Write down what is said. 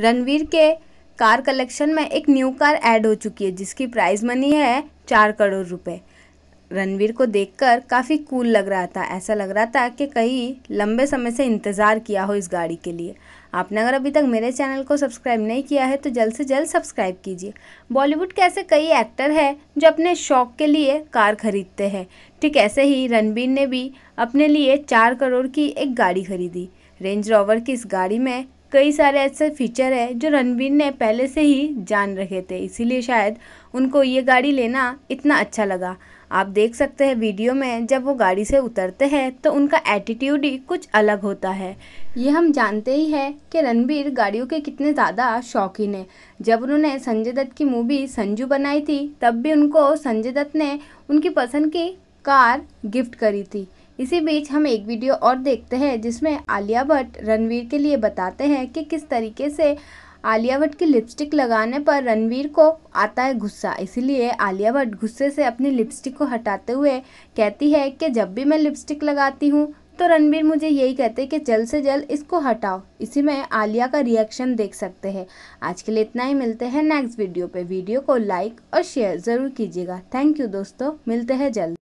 रणवीर के car collection में एक न्यू कार ऐड हो चुकी है जिसकी प्राइस मनी है चार करोड़ रुपए रणवीर को देखकर काफ़ी कूल लग रहा था ऐसा लग रहा था कि कहीं लंबे समय से इंतज़ार किया हो इस गाड़ी के लिए आपने अगर अभी तक मेरे चैनल को सब्सक्राइब नहीं किया है तो जल्द से जल्द सब्सक्राइब कीजिए बॉलीवुड के ऐसे कई एक्टर हैं जो अपने शौक के लिए कार खरीदते हैं ठीक ऐसे ही रणवीर ने भी अपने लिए चार करोड़ की एक गाड़ी खरीदी रेंज रोवर की इस गाड़ी में कई सारे ऐसे फीचर है जो रणबीर ने पहले से ही जान रखे थे इसीलिए शायद उनको ये गाड़ी लेना इतना अच्छा लगा आप देख सकते हैं वीडियो में जब वो गाड़ी से उतरते हैं तो उनका एटीट्यूड ही कुछ अलग होता है ये हम जानते ही हैं कि रणबीर गाड़ियों के कितने ज़्यादा शौकीन हैं जब उन्होंने संजय दत्त की मूवी संजू बनाई थी तब भी उनको संजय दत्त ने उनकी पसंद की कार गिफ्ट करी थी इसी बीच हम एक वीडियो और देखते हैं जिसमें आलिया भट्ट रणवीर के लिए बताते हैं कि किस तरीके से आलिया भट्ट की लिपस्टिक लगाने पर रणवीर को आता है गुस्सा इसीलिए आलिया भट्ट गुस्से से अपनी लिपस्टिक को हटाते हुए कहती है कि जब भी मैं लिपस्टिक लगाती हूँ तो रणबीर मुझे यही कहते हैं कि जल्द से जल्द इसको हटाओ इसी में आलिया का रिएक्शन देख सकते हैं आज के लिए इतना ही मिलते हैं नेक्स्ट वीडियो पे वीडियो को लाइक और शेयर ज़रूर कीजिएगा थैंक यू दोस्तों मिलते हैं जल्द